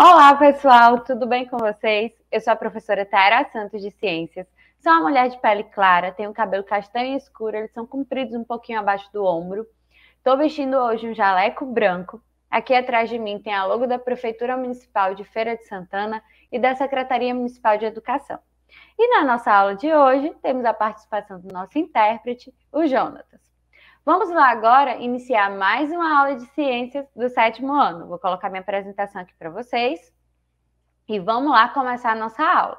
Olá, pessoal, tudo bem com vocês? Eu sou a professora Tara Santos de Ciências. Sou uma mulher de pele clara, tenho cabelo castanho escuro, eles são compridos um pouquinho abaixo do ombro. Estou vestindo hoje um jaleco branco. Aqui atrás de mim tem a logo da Prefeitura Municipal de Feira de Santana e da Secretaria Municipal de Educação. E na nossa aula de hoje, temos a participação do nosso intérprete, o Jonatas. Vamos lá agora iniciar mais uma aula de ciências do sétimo ano. Vou colocar minha apresentação aqui para vocês e vamos lá começar a nossa aula.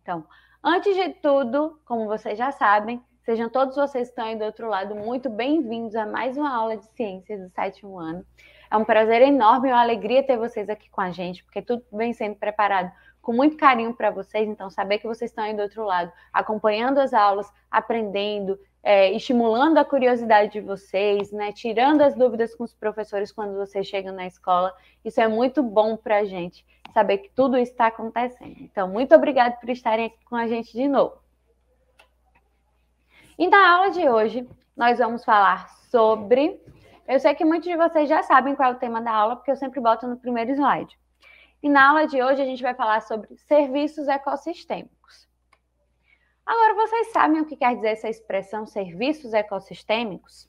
Então, antes de tudo, como vocês já sabem, sejam todos vocês que estão aí do outro lado muito bem-vindos a mais uma aula de ciências do sétimo ano. É um prazer enorme e é uma alegria ter vocês aqui com a gente, porque tudo vem sendo preparado com muito carinho para vocês. Então, saber que vocês estão aí do outro lado, acompanhando as aulas, aprendendo, é, estimulando a curiosidade de vocês, né? Tirando as dúvidas com os professores quando vocês chegam na escola. Isso é muito bom para a gente saber que tudo está acontecendo. Então, muito obrigada por estarem aqui com a gente de novo. E na aula de hoje, nós vamos falar sobre. Eu sei que muitos de vocês já sabem qual é o tema da aula, porque eu sempre boto no primeiro slide. E na aula de hoje, a gente vai falar sobre serviços ecossistêmicos. Agora, vocês sabem o que quer dizer essa expressão serviços ecossistêmicos?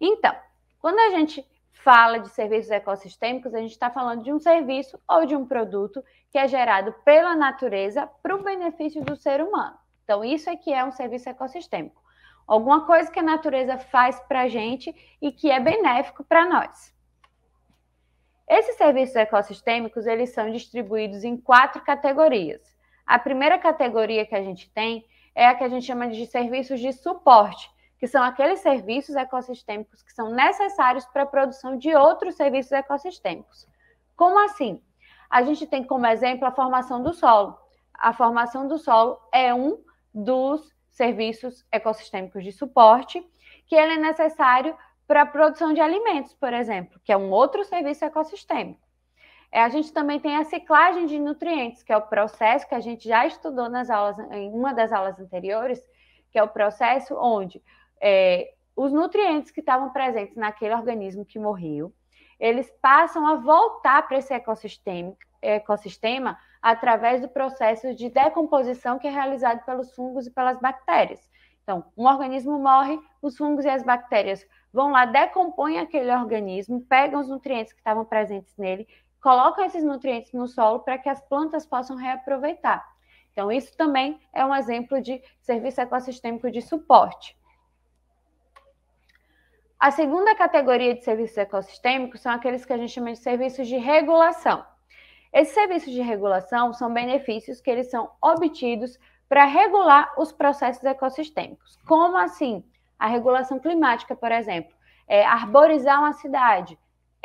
Então, quando a gente fala de serviços ecossistêmicos, a gente está falando de um serviço ou de um produto que é gerado pela natureza para o benefício do ser humano. Então, isso é que é um serviço ecossistêmico. Alguma coisa que a natureza faz para a gente e que é benéfico para nós. Esses serviços ecossistêmicos, eles são distribuídos em quatro categorias. A primeira categoria que a gente tem é a que a gente chama de serviços de suporte, que são aqueles serviços ecossistêmicos que são necessários para a produção de outros serviços ecossistêmicos. Como assim? A gente tem como exemplo a formação do solo. A formação do solo é um dos serviços ecossistêmicos de suporte, que ele é necessário para a produção de alimentos, por exemplo, que é um outro serviço ecossistêmico. É, a gente também tem a ciclagem de nutrientes, que é o processo que a gente já estudou nas aulas, em uma das aulas anteriores, que é o processo onde é, os nutrientes que estavam presentes naquele organismo que morreu, eles passam a voltar para esse ecossistema, ecossistema através do processo de decomposição que é realizado pelos fungos e pelas bactérias. Então, um organismo morre, os fungos e as bactérias vão lá, decompõem aquele organismo, pegam os nutrientes que estavam presentes nele colocam esses nutrientes no solo para que as plantas possam reaproveitar. Então, isso também é um exemplo de serviço ecossistêmico de suporte. A segunda categoria de serviços ecossistêmicos são aqueles que a gente chama de serviços de regulação. Esses serviços de regulação são benefícios que eles são obtidos para regular os processos ecossistêmicos. Como assim? A regulação climática, por exemplo, é arborizar uma cidade,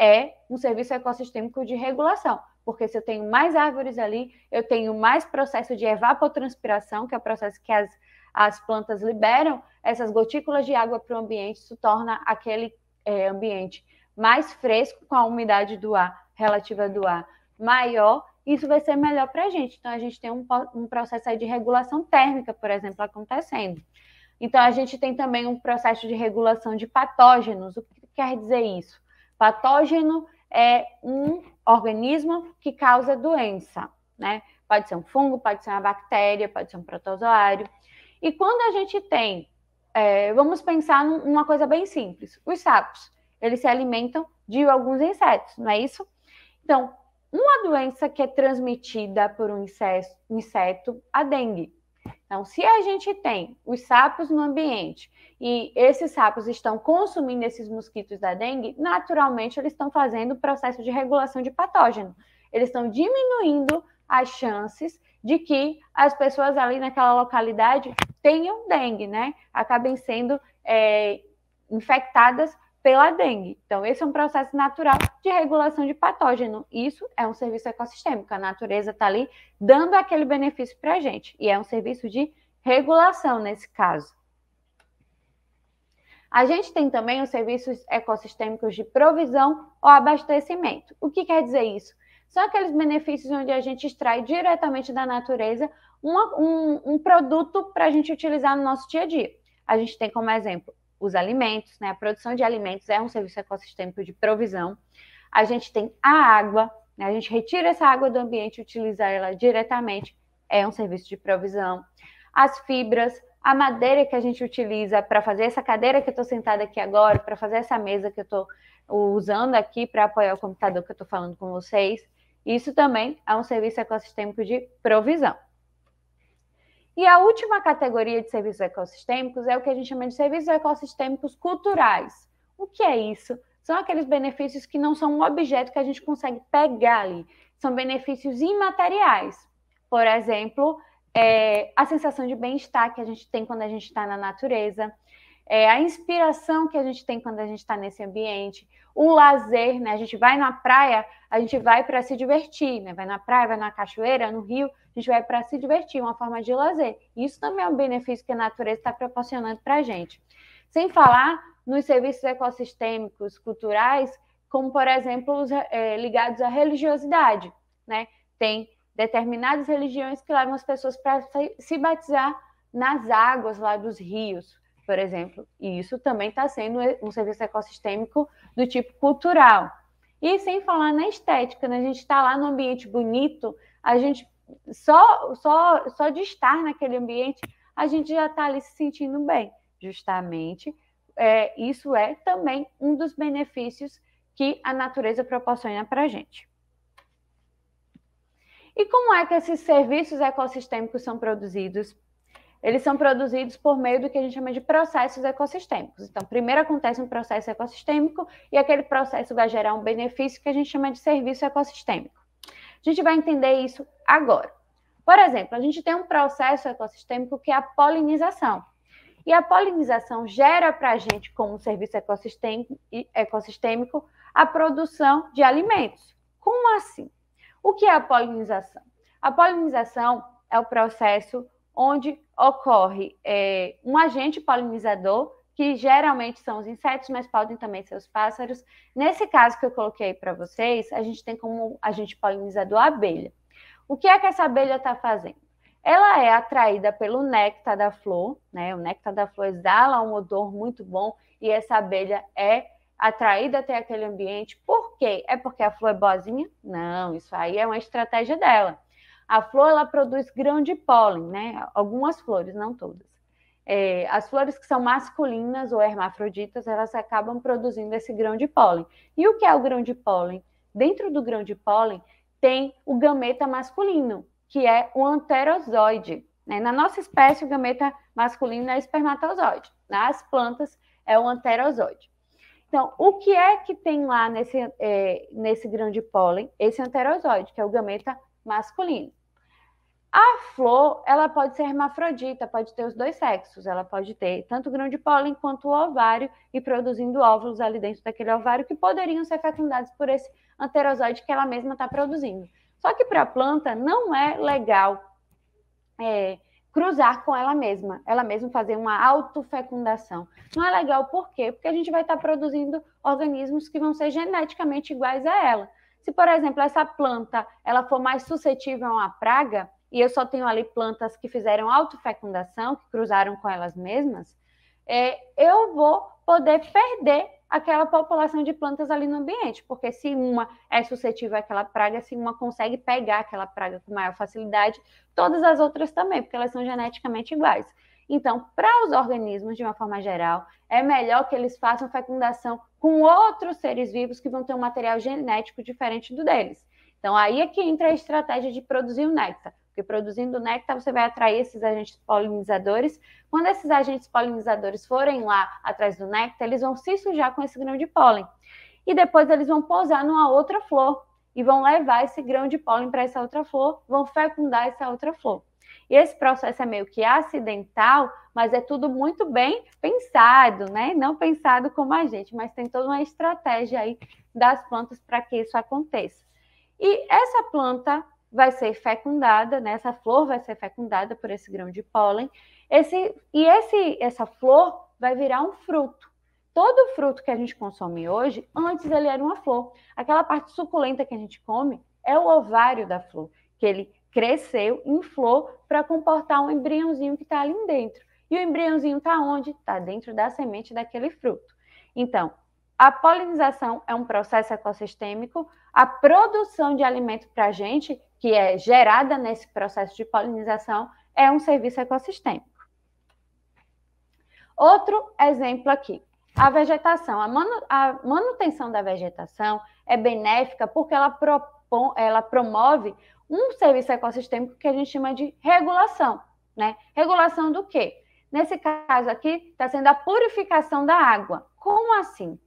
é um serviço ecossistêmico de regulação, porque se eu tenho mais árvores ali, eu tenho mais processo de evapotranspiração, que é o processo que as, as plantas liberam essas gotículas de água para o ambiente, isso torna aquele é, ambiente mais fresco, com a umidade do ar, relativa do ar maior, isso vai ser melhor para a gente. Então, a gente tem um, um processo aí de regulação térmica, por exemplo, acontecendo. Então, a gente tem também um processo de regulação de patógenos. O que quer dizer isso? Patógeno é um organismo que causa doença, né? Pode ser um fungo, pode ser uma bactéria, pode ser um protozoário. E quando a gente tem, é, vamos pensar numa coisa bem simples: os sapos, eles se alimentam de alguns insetos, não é isso? Então, uma doença que é transmitida por um inseto, inseto a dengue. Então, se a gente tem os sapos no ambiente e esses sapos estão consumindo esses mosquitos da dengue, naturalmente eles estão fazendo o processo de regulação de patógeno. Eles estão diminuindo as chances de que as pessoas ali naquela localidade tenham dengue, né? Acabem sendo é, infectadas pela dengue. Então, esse é um processo natural de regulação de patógeno. Isso é um serviço ecossistêmico. A natureza está ali dando aquele benefício para a gente. E é um serviço de regulação nesse caso. A gente tem também os serviços ecossistêmicos de provisão ou abastecimento. O que quer dizer isso? São aqueles benefícios onde a gente extrai diretamente da natureza uma, um, um produto para a gente utilizar no nosso dia a dia. A gente tem como exemplo os alimentos, né? A produção de alimentos é um serviço ecossistêmico de provisão. A gente tem a água, né? a gente retira essa água do ambiente e utiliza ela diretamente, é um serviço de provisão. As fibras, a madeira que a gente utiliza para fazer essa cadeira que eu estou sentada aqui agora, para fazer essa mesa que eu estou usando aqui para apoiar o computador que eu estou falando com vocês, isso também é um serviço ecossistêmico de provisão. E a última categoria de serviços ecossistêmicos é o que a gente chama de serviços ecossistêmicos culturais. O que é isso? São aqueles benefícios que não são um objeto que a gente consegue pegar ali, são benefícios imateriais. Por exemplo, é, a sensação de bem-estar que a gente tem quando a gente está na natureza, é, a inspiração que a gente tem quando a gente está nesse ambiente, o lazer, né? A gente vai na praia, a gente vai para se divertir, né? Vai na praia, vai na cachoeira, no rio, a gente vai para se divertir, uma forma de lazer. Isso também é um benefício que a natureza está proporcionando para a gente. Sem falar nos serviços ecossistêmicos, culturais, como, por exemplo, os é, ligados à religiosidade, né? Tem determinadas religiões que levam as pessoas para se batizar nas águas lá dos rios, por exemplo. E isso também está sendo eh, um serviço ecossistêmico do tipo cultural. E sem falar na estética, né? A gente está lá no ambiente bonito, a gente só, só, só de estar naquele ambiente, a gente já está ali se sentindo bem. Justamente, é, isso é também um dos benefícios que a natureza proporciona para a gente. E como é que esses serviços ecossistêmicos são produzidos? eles são produzidos por meio do que a gente chama de processos ecossistêmicos. Então, primeiro acontece um processo ecossistêmico e aquele processo vai gerar um benefício que a gente chama de serviço ecossistêmico. A gente vai entender isso agora. Por exemplo, a gente tem um processo ecossistêmico que é a polinização. E a polinização gera para a gente, como serviço ecossistêmico, a produção de alimentos. Como assim? O que é a polinização? A polinização é o processo onde ocorre é, um agente polinizador, que geralmente são os insetos, mas podem também ser os pássaros. Nesse caso que eu coloquei para vocês, a gente tem como agente polinizador a abelha. O que é que essa abelha está fazendo? Ela é atraída pelo néctar da flor, né? O néctar da flor exala um odor muito bom e essa abelha é atraída até aquele ambiente. Por quê? É porque a flor é boazinha? Não, isso aí é uma estratégia dela. A flor ela produz grão de pólen, né? Algumas flores, não todas. É, as flores que são masculinas ou hermafroditas, elas acabam produzindo esse grão de pólen. E o que é o grão de pólen? Dentro do grão de pólen tem o gameta masculino, que é o anterozoide. Né? Na nossa espécie, o gameta masculino é espermatozoide. Nas plantas, é o anterozoide. Então, o que é que tem lá nesse, é, nesse grão de pólen? Esse anterozoide, que é o gameta masculino. A flor, ela pode ser hermafrodita, pode ter os dois sexos, ela pode ter tanto o grão de pólen quanto o ovário e produzindo óvulos ali dentro daquele ovário que poderiam ser fecundados por esse anterozoide que ela mesma está produzindo. Só que para a planta não é legal é, cruzar com ela mesma, ela mesma fazer uma autofecundação. Não é legal por quê? Porque a gente vai estar tá produzindo organismos que vão ser geneticamente iguais a ela. Se, por exemplo, essa planta ela for mais suscetível a uma praga, e eu só tenho ali plantas que fizeram autofecundação, que cruzaram com elas mesmas, é, eu vou poder perder aquela população de plantas ali no ambiente, porque se uma é suscetível àquela praga, se uma consegue pegar aquela praga com maior facilidade, todas as outras também, porque elas são geneticamente iguais. Então, para os organismos, de uma forma geral, é melhor que eles façam fecundação com outros seres vivos que vão ter um material genético diferente do deles. Então, aí é que entra a estratégia de produzir o néctar. Porque produzindo néctar, você vai atrair esses agentes polinizadores. Quando esses agentes polinizadores forem lá atrás do néctar, eles vão se sujar com esse grão de pólen. E depois eles vão pousar numa outra flor e vão levar esse grão de pólen para essa outra flor, vão fecundar essa outra flor. E esse processo é meio que acidental, mas é tudo muito bem pensado, né? Não pensado como a gente, mas tem toda uma estratégia aí das plantas para que isso aconteça. E essa planta vai ser fecundada, né? Essa flor vai ser fecundada por esse grão de pólen. Esse e esse essa flor vai virar um fruto. Todo fruto que a gente consome hoje, antes ele era uma flor. Aquela parte suculenta que a gente come é o ovário da flor, que ele cresceu, inflou para comportar um embriãozinho que está ali dentro. E o embriãozinho está onde? Está dentro da semente daquele fruto. Então, a polinização é um processo ecossistêmico, a produção de alimento para a gente, que é gerada nesse processo de polinização, é um serviço ecossistêmico. Outro exemplo aqui, a vegetação. A, manu, a manutenção da vegetação é benéfica porque ela, ela promove um serviço ecossistêmico que a gente chama de regulação, né? Regulação do quê? Nesse caso aqui, está sendo a purificação da água. Como assim?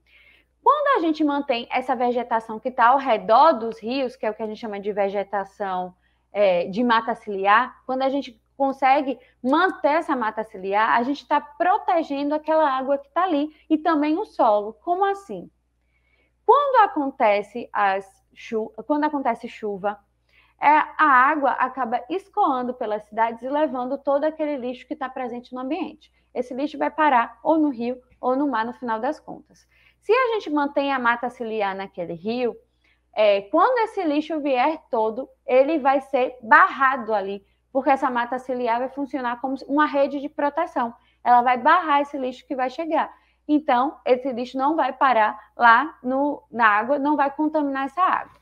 Quando a gente mantém essa vegetação que está ao redor dos rios, que é o que a gente chama de vegetação é, de mata ciliar, quando a gente consegue manter essa mata ciliar, a gente está protegendo aquela água que está ali e também o solo. Como assim? Quando acontece, as chu quando acontece chuva, é, a água acaba escoando pelas cidades e levando todo aquele lixo que está presente no ambiente. Esse lixo vai parar ou no rio ou no mar no final das contas. Se a gente mantém a mata ciliar naquele rio, é, quando esse lixo vier todo, ele vai ser barrado ali, porque essa mata ciliar vai funcionar como uma rede de proteção. Ela vai barrar esse lixo que vai chegar. Então, esse lixo não vai parar lá no, na água, não vai contaminar essa água.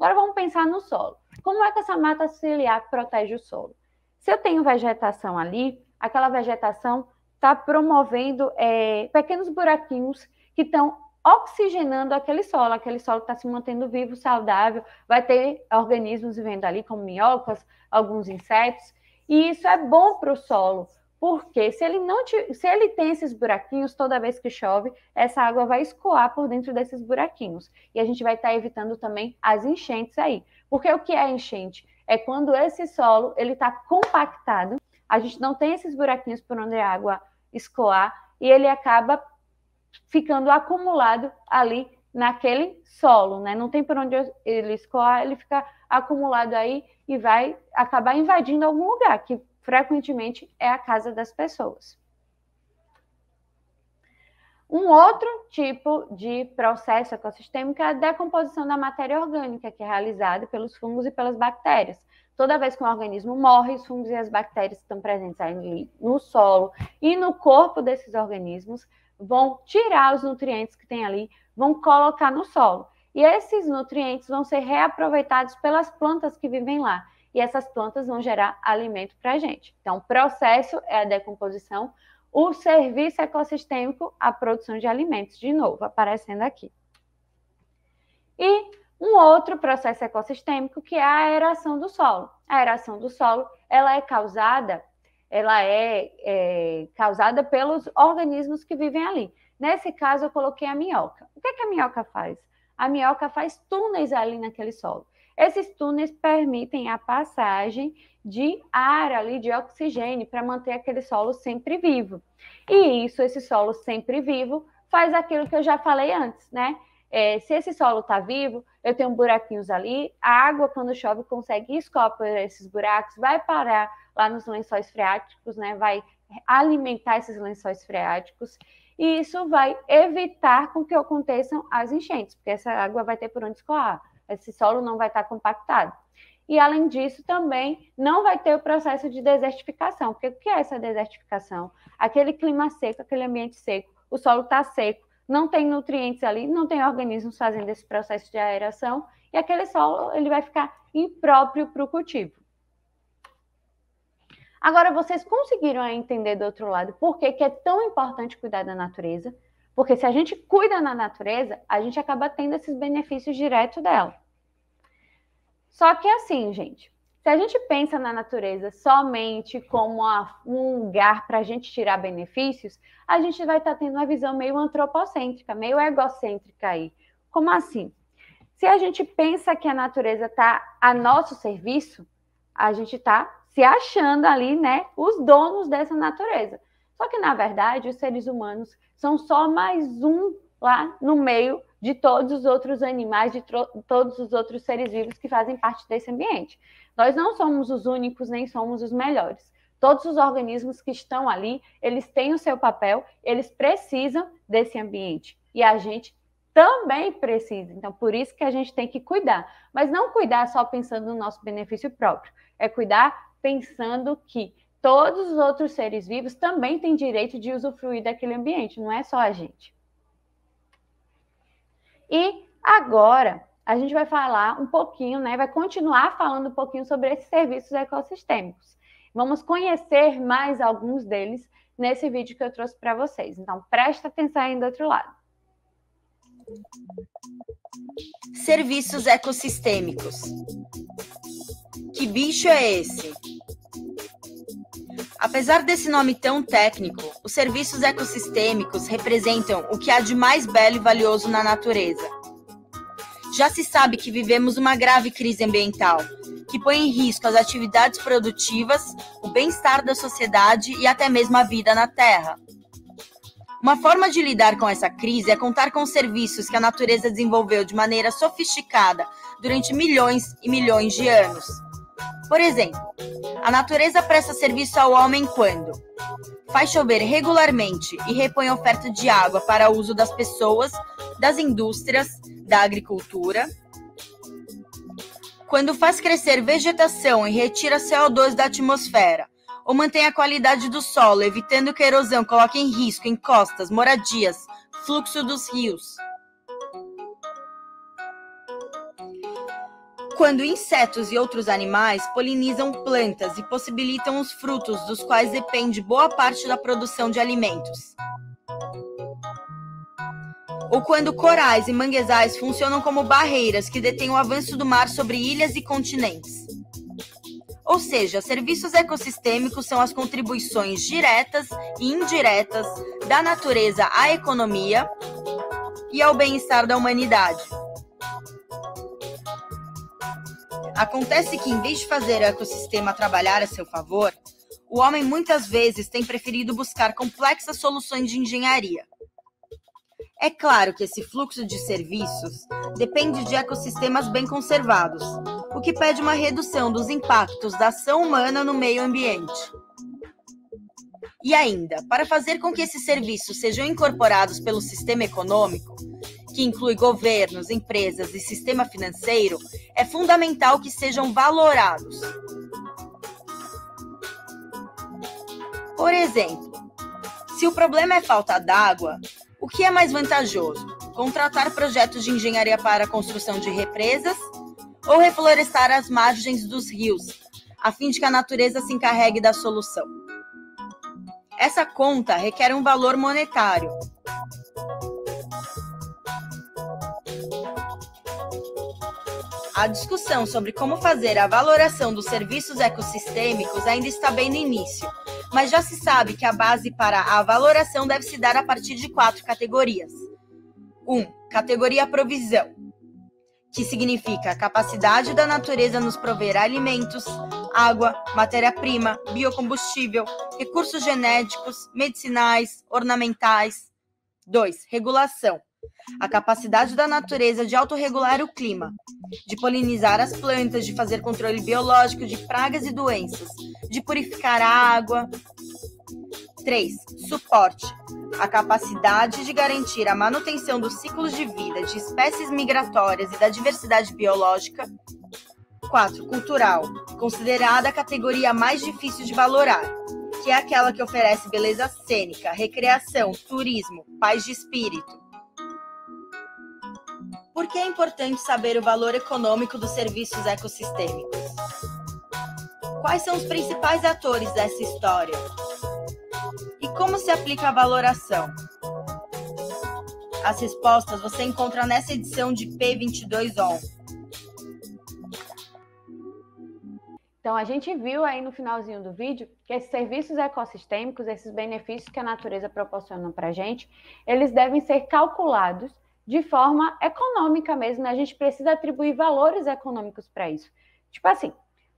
Agora vamos pensar no solo. Como é que essa mata ciliar protege o solo? Se eu tenho vegetação ali, aquela vegetação está promovendo é, pequenos buraquinhos que estão oxigenando aquele solo. Aquele solo está se mantendo vivo, saudável, vai ter organismos vivendo ali, como minhocas, alguns insetos. E isso é bom para o solo, porque se ele não te, se ele tem esses buraquinhos, toda vez que chove, essa água vai escoar por dentro desses buraquinhos. E a gente vai estar tá evitando também as enchentes aí. Porque o que é enchente? É quando esse solo ele está compactado, a gente não tem esses buraquinhos por onde a água escoar e ele acaba ficando acumulado ali naquele solo, né? Não tem por onde ele escoar, ele fica acumulado aí e vai acabar invadindo algum lugar que frequentemente é a casa das pessoas. Um outro tipo de processo ecossistêmico é a decomposição da matéria orgânica, que é realizada pelos fungos e pelas bactérias. Toda vez que um organismo morre, os fungos e as bactérias que estão presentes ali no solo e no corpo desses organismos, vão tirar os nutrientes que tem ali, vão colocar no solo. E esses nutrientes vão ser reaproveitados pelas plantas que vivem lá e essas plantas vão gerar alimento para a gente. Então, o processo é a decomposição, o serviço ecossistêmico, a produção de alimentos, de novo, aparecendo aqui. E um outro processo ecossistêmico que é a aeração do solo. A aeração do solo, ela é causada, ela é, é causada pelos organismos que vivem ali. Nesse caso, eu coloquei a minhoca. O que, é que a minhoca faz? A minhoca faz túneis ali naquele solo. Esses túneis permitem a passagem de ar ali, de oxigênio, para manter aquele solo sempre vivo. E isso, esse solo sempre vivo, faz aquilo que eu já falei antes, né? É, se esse solo está vivo, eu tenho buraquinhos ali, a água, quando chove, consegue escopar esses buracos, vai parar lá nos lençóis freáticos, né? Vai alimentar esses lençóis freáticos, e isso vai evitar com que aconteçam as enchentes, porque essa água vai ter por onde escoar esse solo não vai estar compactado. E além disso, também não vai ter o processo de desertificação. Porque o que é essa desertificação? Aquele clima seco, aquele ambiente seco, o solo está seco, não tem nutrientes ali, não tem organismos fazendo esse processo de aeração, e aquele solo ele vai ficar impróprio para o cultivo. Agora, vocês conseguiram entender do outro lado por que, que é tão importante cuidar da natureza? Porque se a gente cuida na natureza, a gente acaba tendo esses benefícios direto dela. Só que assim, gente, se a gente pensa na natureza somente como um lugar para a gente tirar benefícios, a gente vai estar tá tendo uma visão meio antropocêntrica, meio egocêntrica aí. Como assim? Se a gente pensa que a natureza está a nosso serviço, a gente está se achando ali, né, os donos dessa natureza. Só que, na verdade, os seres humanos são só mais um lá no meio de todos os outros animais, de todos os outros seres vivos que fazem parte desse ambiente. Nós não somos os únicos, nem somos os melhores. Todos os organismos que estão ali, eles têm o seu papel, eles precisam desse ambiente. E a gente também precisa. Então, por isso que a gente tem que cuidar. Mas não cuidar só pensando no nosso benefício próprio. É cuidar pensando que todos os outros seres vivos também têm direito de usufruir daquele ambiente, não é só a gente. E agora a gente vai falar um pouquinho, né? Vai continuar falando um pouquinho sobre esses serviços ecossistêmicos. Vamos conhecer mais alguns deles nesse vídeo que eu trouxe para vocês. Então, presta atenção aí do outro lado. Serviços ecossistêmicos. Que bicho é esse? Apesar desse nome tão técnico, os serviços ecossistêmicos representam o que há de mais belo e valioso na natureza. Já se sabe que vivemos uma grave crise ambiental, que põe em risco as atividades produtivas, o bem-estar da sociedade e até mesmo a vida na Terra. Uma forma de lidar com essa crise é contar com serviços que a natureza desenvolveu de maneira sofisticada durante milhões e milhões de anos. Por exemplo, a natureza presta serviço ao homem quando faz chover regularmente e repõe oferta de água para uso das pessoas, das indústrias, da agricultura. Quando faz crescer vegetação e retira CO2 da atmosfera, ou mantém a qualidade do solo, evitando que a erosão coloque em risco encostas, moradias, fluxo dos rios. quando insetos e outros animais polinizam plantas e possibilitam os frutos, dos quais depende boa parte da produção de alimentos. Ou quando corais e manguezais funcionam como barreiras que detêm o avanço do mar sobre ilhas e continentes. Ou seja, serviços ecossistêmicos são as contribuições diretas e indiretas da natureza à economia e ao bem-estar da humanidade. Acontece que, em vez de fazer o ecossistema trabalhar a seu favor, o homem muitas vezes tem preferido buscar complexas soluções de engenharia. É claro que esse fluxo de serviços depende de ecossistemas bem conservados, o que pede uma redução dos impactos da ação humana no meio ambiente. E ainda, para fazer com que esses serviços sejam incorporados pelo sistema econômico, que inclui governos, empresas e sistema financeiro, é fundamental que sejam valorados. Por exemplo, se o problema é falta d'água, o que é mais vantajoso? Contratar projetos de engenharia para a construção de represas ou reflorestar as margens dos rios, a fim de que a natureza se encarregue da solução? Essa conta requer um valor monetário, A discussão sobre como fazer a valoração dos serviços ecossistêmicos ainda está bem no início, mas já se sabe que a base para a valoração deve se dar a partir de quatro categorias. 1. Um, categoria provisão, que significa a capacidade da natureza nos prover alimentos, água, matéria-prima, biocombustível, recursos genéticos, medicinais, ornamentais. 2. Regulação, a capacidade da natureza de autorregular o clima, de polinizar as plantas, de fazer controle biológico de pragas e doenças, de purificar a água. 3. Suporte. A capacidade de garantir a manutenção dos ciclos de vida de espécies migratórias e da diversidade biológica. 4. Cultural. Considerada a categoria mais difícil de valorar, que é aquela que oferece beleza cênica, recreação, turismo, paz de espírito por que é importante saber o valor econômico dos serviços ecossistêmicos? Quais são os principais atores dessa história? E como se aplica a valoração? As respostas você encontra nessa edição de P22ON. Então, a gente viu aí no finalzinho do vídeo que esses serviços ecossistêmicos, esses benefícios que a natureza proporciona para a gente, eles devem ser calculados de forma econômica mesmo, né? A gente precisa atribuir valores econômicos para isso. Tipo assim,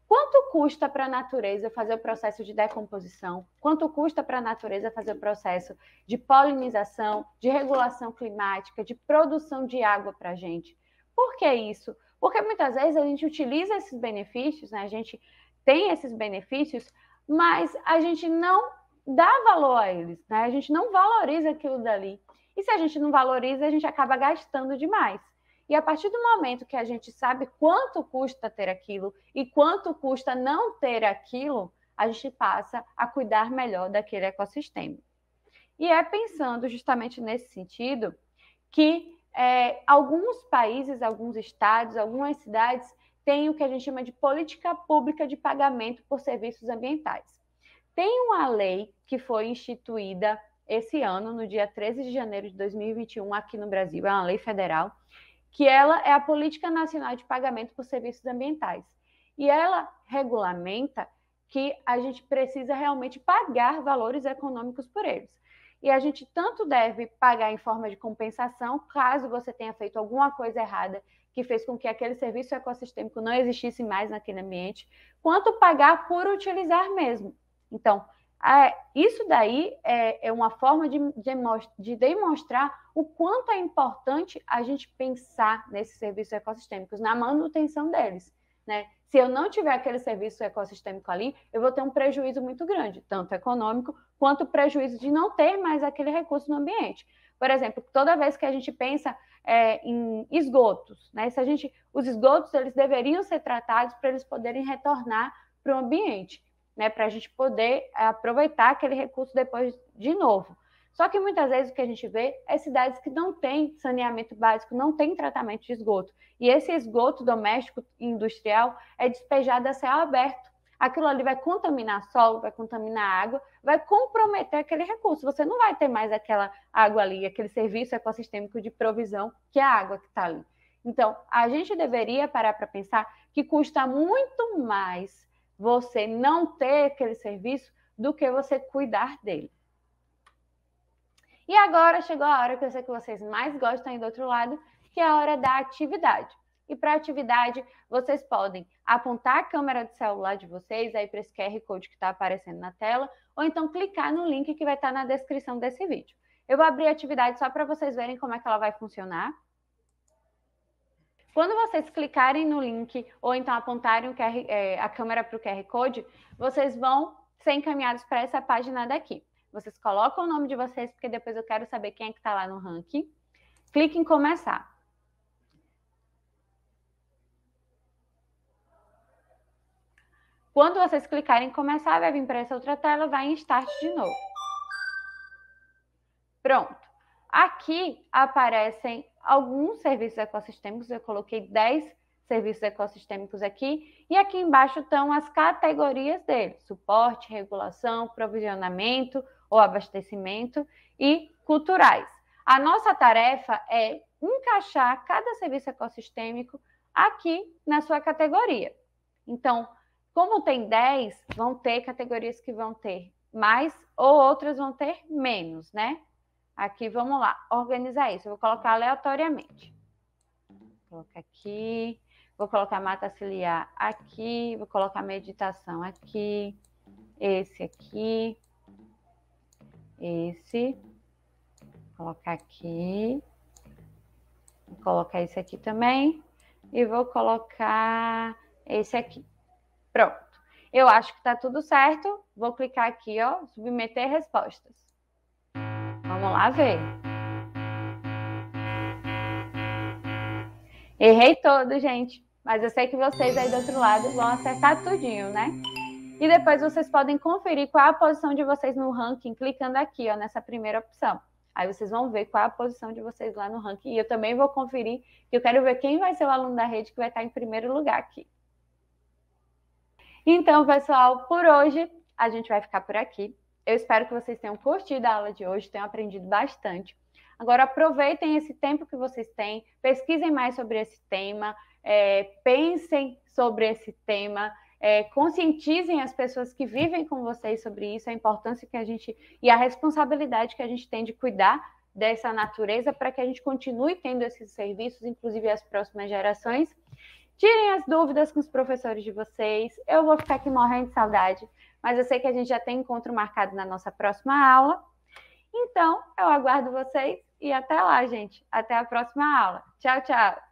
quanto custa para a natureza fazer o processo de decomposição? Quanto custa para a natureza fazer o processo de polinização, de regulação climática, de produção de água para a gente? Por que isso? Porque muitas vezes a gente utiliza esses benefícios, né? A gente tem esses benefícios, mas a gente não dá valor a eles, né? A gente não valoriza aquilo dali. E se a gente não valoriza, a gente acaba gastando demais. E a partir do momento que a gente sabe quanto custa ter aquilo e quanto custa não ter aquilo, a gente passa a cuidar melhor daquele ecossistema. E é pensando justamente nesse sentido que é, alguns países, alguns estados, algumas cidades têm o que a gente chama de política pública de pagamento por serviços ambientais. Tem uma lei que foi instituída esse ano, no dia 13 de janeiro de 2021, aqui no Brasil, é uma lei federal, que ela é a Política Nacional de Pagamento por Serviços Ambientais. E ela regulamenta que a gente precisa realmente pagar valores econômicos por eles. E a gente tanto deve pagar em forma de compensação, caso você tenha feito alguma coisa errada que fez com que aquele serviço ecossistêmico não existisse mais naquele ambiente, quanto pagar por utilizar mesmo. Então, é, isso daí é, é uma forma de, de, demonstrar o quanto é importante a gente pensar nesses serviços ecossistêmicos, na manutenção deles. Né? Se eu não tiver aquele serviço ecossistêmico ali, eu vou ter um prejuízo muito grande, tanto econômico quanto o prejuízo de não ter mais aquele recurso no ambiente. Por exemplo, toda vez que a gente pensa é, em esgotos, né? Se a gente, os esgotos eles deveriam ser tratados para eles poderem retornar para o ambiente né, para a gente poder eh, aproveitar aquele recurso depois de novo. Só que muitas vezes o que a gente vê é cidades que não têm saneamento básico, não têm tratamento de esgoto. E esse esgoto doméstico e industrial é despejado a céu aberto. Aquilo ali vai contaminar solo, vai contaminar água, vai comprometer aquele recurso. Você não vai ter mais aquela água ali, aquele serviço ecossistêmico de provisão que é a água que está ali. Então, a gente deveria parar para pensar que custa muito mais você não ter aquele serviço do que você cuidar dele. E agora chegou a hora que eu sei que vocês mais gostam aí do outro lado, que é a hora da atividade. E para atividade, vocês podem apontar a câmera do celular de vocês aí para esse QR Code que está aparecendo na tela, ou então clicar no link que vai estar tá na descrição desse vídeo. Eu vou abrir a atividade só para vocês verem como é que ela vai funcionar. Quando vocês clicarem no link ou então apontarem o QR, é, a câmera para o QR Code, vocês vão ser encaminhados para essa página daqui. Vocês colocam o nome de vocês, porque depois eu quero saber quem é que está lá no ranking. Clique em começar. Quando vocês clicarem em começar, vai vir para essa outra tela, vai em Start de novo. Pronto. Aqui aparecem alguns serviços ecossistêmicos, eu coloquei 10 serviços ecossistêmicos aqui, e aqui embaixo estão as categorias dele: suporte, regulação, provisionamento ou abastecimento e culturais. A nossa tarefa é encaixar cada serviço ecossistêmico aqui na sua categoria. Então, como tem 10, vão ter categorias que vão ter mais ou outras vão ter menos, né? Aqui, vamos lá, organizar isso. Eu vou colocar aleatoriamente. Vou colocar aqui, vou colocar mata ciliar aqui, vou colocar meditação aqui, esse aqui, esse, vou colocar aqui, vou colocar esse aqui também e vou colocar esse aqui. Pronto. Eu acho que está tudo certo. Vou clicar aqui, ó, submeter respostas. Vamos lá ver. Errei todo, gente. Mas eu sei que vocês aí do outro lado vão acertar tudinho, né? E depois vocês podem conferir qual é a posição de vocês no ranking, clicando aqui, ó, nessa primeira opção. Aí vocês vão ver qual é a posição de vocês lá no ranking. E eu também vou conferir, que eu quero ver quem vai ser o aluno da rede que vai estar em primeiro lugar aqui. Então, pessoal, por hoje a gente vai ficar por aqui. Eu espero que vocês tenham curtido a aula de hoje, tenham aprendido bastante. Agora, aproveitem esse tempo que vocês têm, pesquisem mais sobre esse tema, é, pensem sobre esse tema, é, conscientizem as pessoas que vivem com vocês sobre isso, a importância que a gente e a responsabilidade que a gente tem de cuidar dessa natureza para que a gente continue tendo esses serviços, inclusive as próximas gerações. Tirem as dúvidas com os professores de vocês. Eu vou ficar aqui morrendo de saudade mas eu sei que a gente já tem encontro marcado na nossa próxima aula. Então, eu aguardo vocês e até lá, gente. Até a próxima aula. Tchau, tchau.